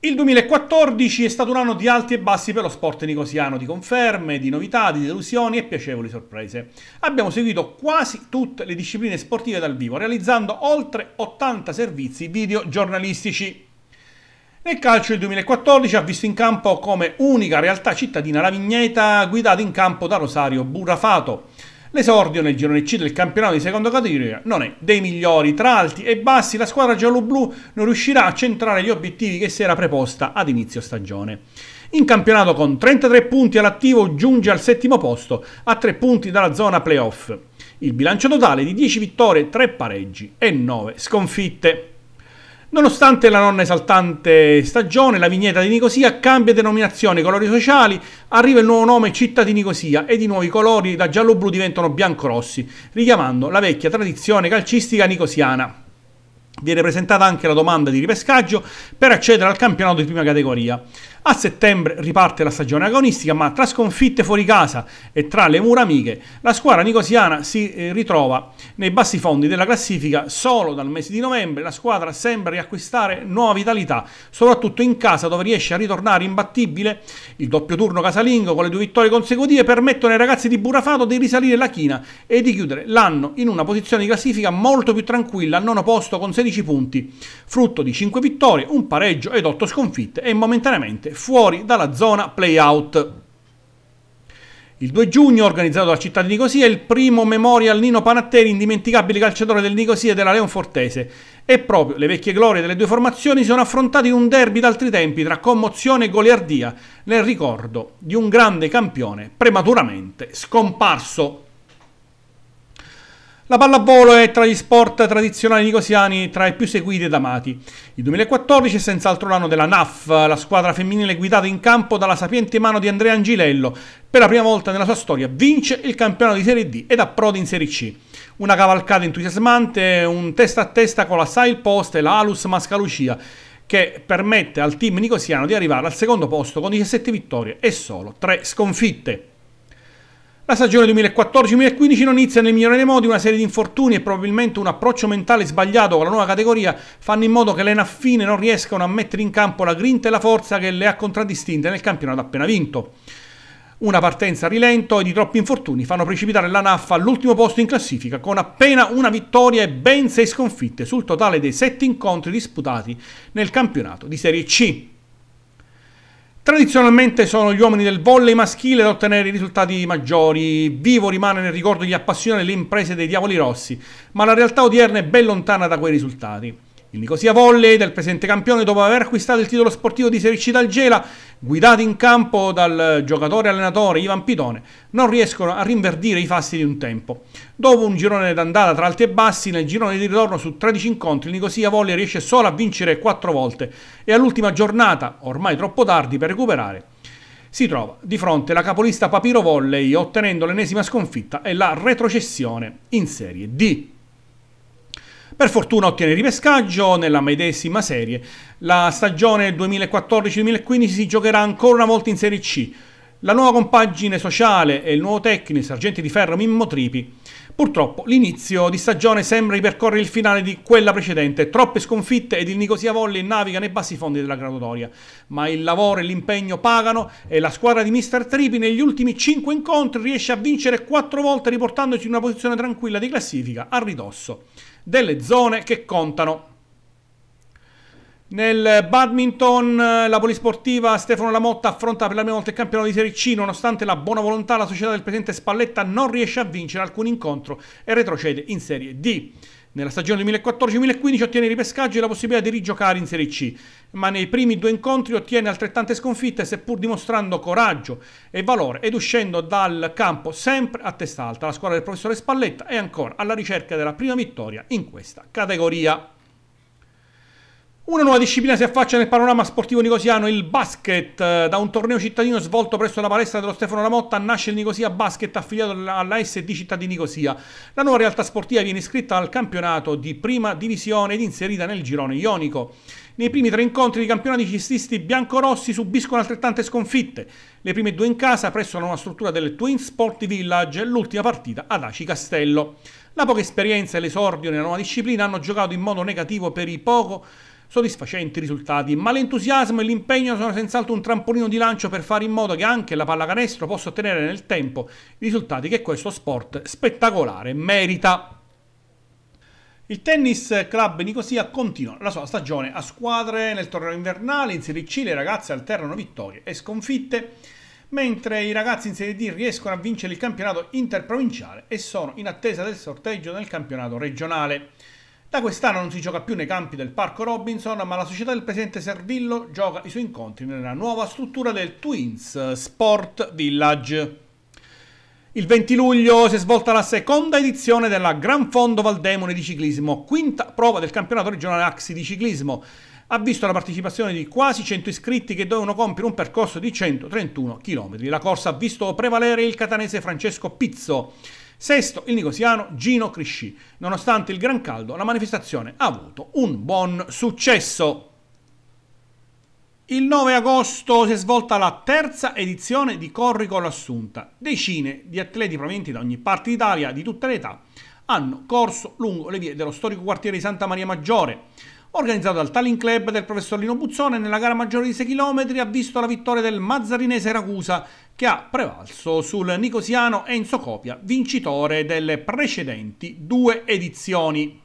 Il 2014 è stato un anno di alti e bassi per lo sport nicosiano, di conferme, di novità, di delusioni e piacevoli sorprese. Abbiamo seguito quasi tutte le discipline sportive dal vivo, realizzando oltre 80 servizi video giornalistici. Nel calcio il 2014 ha visto in campo come unica realtà cittadina la Vigneta guidata in campo da Rosario Burrafato L'esordio nel girone C del campionato di seconda categoria non è dei migliori. Tra alti e bassi la squadra gialloblu non riuscirà a centrare gli obiettivi che si era preposta ad inizio stagione. In campionato con 33 punti all'attivo giunge al settimo posto, a 3 punti dalla zona playoff. Il bilancio totale di 10 vittorie, 3 pareggi e 9 sconfitte. Nonostante la nonna esaltante stagione, la vignetta di Nicosia cambia denominazione, colori sociali, arriva il nuovo nome Città di Nicosia ed i nuovi colori da giallo-blu diventano bianco-rossi, richiamando la vecchia tradizione calcistica nicosiana. Viene presentata anche la domanda di ripescaggio per accedere al campionato di prima categoria. A settembre riparte la stagione agonistica, ma tra sconfitte fuori casa e tra le mura amiche, la squadra nicosiana si eh, ritrova nei bassi fondi della classifica. Solo dal mese di novembre la squadra sembra riacquistare nuova vitalità, soprattutto in casa dove riesce a ritornare imbattibile. Il doppio turno casalingo con le due vittorie consecutive permettono ai ragazzi di Burafato di risalire la china e di chiudere l'anno in una posizione di classifica molto più tranquilla, al nono posto con 16 16 punti, frutto di 5 vittorie, un pareggio ed 8 sconfitte e momentaneamente fuori dalla zona playout. Il 2 giugno, organizzato dalla città di Nicosia, il primo memorial Nino Panatteri, indimenticabile calciatore del Nicosia e della Leonfortese. E proprio le vecchie glorie delle due formazioni sono affrontate in un derby d'altri tempi tra commozione e goliardia, nel ricordo di un grande campione prematuramente scomparso. La pallavolo è tra gli sport tradizionali nicosiani tra i più seguiti ed amati. Il 2014 è senz'altro l'anno della NAF, la squadra femminile guidata in campo dalla sapiente mano di Andrea Angilello. Per la prima volta nella sua storia vince il campionato di Serie D ed approda in Serie C. Una cavalcata entusiasmante, un testa a testa con la Sail Post e la Alus Mascalucia che permette al team nicosiano di arrivare al secondo posto con 17 vittorie e solo 3 sconfitte. La stagione 2014-2015 non inizia nel migliore dei modi, una serie di infortuni e probabilmente un approccio mentale sbagliato con la nuova categoria fanno in modo che le naffine non riescano a mettere in campo la grinta e la forza che le ha contraddistinte nel campionato appena vinto. Una partenza a rilento e di troppi infortuni fanno precipitare la Naffa all'ultimo posto in classifica con appena una vittoria e ben sei sconfitte sul totale dei sette incontri disputati nel campionato di Serie C. Tradizionalmente sono gli uomini del volley maschile ad ottenere risultati maggiori. Vivo rimane nel ricordo gli appassionati le imprese dei diavoli rossi, ma la realtà odierna è ben lontana da quei risultati. Il Nicosia Volley del presente campione, dopo aver acquistato il titolo sportivo di Serie C dal Gela, guidati in campo dal giocatore allenatore Ivan Pitone, non riescono a rinverdire i fasti di un tempo. Dopo un girone d'andata tra alti e bassi, nel girone di ritorno su 13 incontri, il Nicosia Volley riesce solo a vincere 4 volte e all'ultima giornata, ormai troppo tardi per recuperare, si trova di fronte la capolista Papiro Volley ottenendo l'ennesima sconfitta e la retrocessione in Serie D. Per fortuna ottiene ripescaggio nella medesima serie. La stagione 2014-2015 si giocherà ancora una volta in Serie C. La nuova compagine sociale e il nuovo tecnico, sergente di ferro Mimmo Tripi, Purtroppo l'inizio di stagione sembra ripercorrere il finale di quella precedente, troppe sconfitte ed il Nicosia Volley naviga nei bassi fondi della graduatoria, ma il lavoro e l'impegno pagano e la squadra di Mr. Tripi negli ultimi 5 incontri riesce a vincere 4 volte riportandoci in una posizione tranquilla di classifica a ridosso delle zone che contano. Nel badminton eh, la polisportiva Stefano Lamotta affronta per la prima volta il campionato di Serie C, nonostante la buona volontà la società del presidente Spalletta non riesce a vincere alcun incontro e retrocede in Serie D. Nella stagione 2014-2015 ottiene i ripescaggi e la possibilità di rigiocare in Serie C, ma nei primi due incontri ottiene altrettante sconfitte seppur dimostrando coraggio e valore ed uscendo dal campo sempre a testa alta. La squadra del professore Spalletta è ancora alla ricerca della prima vittoria in questa categoria. Una nuova disciplina si affaccia nel panorama sportivo nicosiano, il basket. Da un torneo cittadino svolto presso la palestra dello Stefano Lamotta nasce il Nicosia Basket affiliato alla SD Città di Nicosia. La nuova realtà sportiva viene iscritta al campionato di prima divisione ed inserita nel girone ionico. Nei primi tre incontri di campionati cististi biancorossi subiscono altrettante sconfitte. Le prime due in casa presso la nuova struttura del Twin Sport Village e l'ultima partita ad Aci Castello. La poca esperienza e l'esordio nella nuova disciplina hanno giocato in modo negativo per i poco soddisfacenti risultati, ma l'entusiasmo e l'impegno sono senz'altro un trampolino di lancio per fare in modo che anche la pallacanestro possa ottenere nel tempo i risultati che questo sport spettacolare merita. Il tennis club Nicosia continua la sua stagione a squadre nel torneo invernale, in Serie C le ragazze alternano vittorie e sconfitte, mentre i ragazzi in Serie D riescono a vincere il campionato interprovinciale e sono in attesa del sorteggio nel campionato regionale. Da quest'anno non si gioca più nei campi del Parco Robinson, ma la società del presidente Servillo gioca i suoi incontri nella nuova struttura del Twins Sport Village. Il 20 luglio si è svolta la seconda edizione della Gran Fondo Valdemone di ciclismo, quinta prova del campionato regionale Axi di ciclismo. Ha visto la partecipazione di quasi 100 iscritti che dovevano compiere un percorso di 131 km. La corsa ha visto prevalere il catanese Francesco Pizzo. Sesto, il nicosiano Gino Crisci. Nonostante il gran caldo, la manifestazione ha avuto un buon successo. Il 9 agosto si è svolta la terza edizione di Corri con l'Assunta. Decine di atleti provenienti da ogni parte d'Italia, di tutte le età, hanno corso lungo le vie dello storico quartiere di Santa Maria Maggiore. Organizzato dal Talin Club del professor Lino Buzzone, nella gara maggiore di 6 km ha visto la vittoria del mazzarinese Ragusa, che ha prevalso sul nicosiano Enzo Copia, vincitore delle precedenti due edizioni.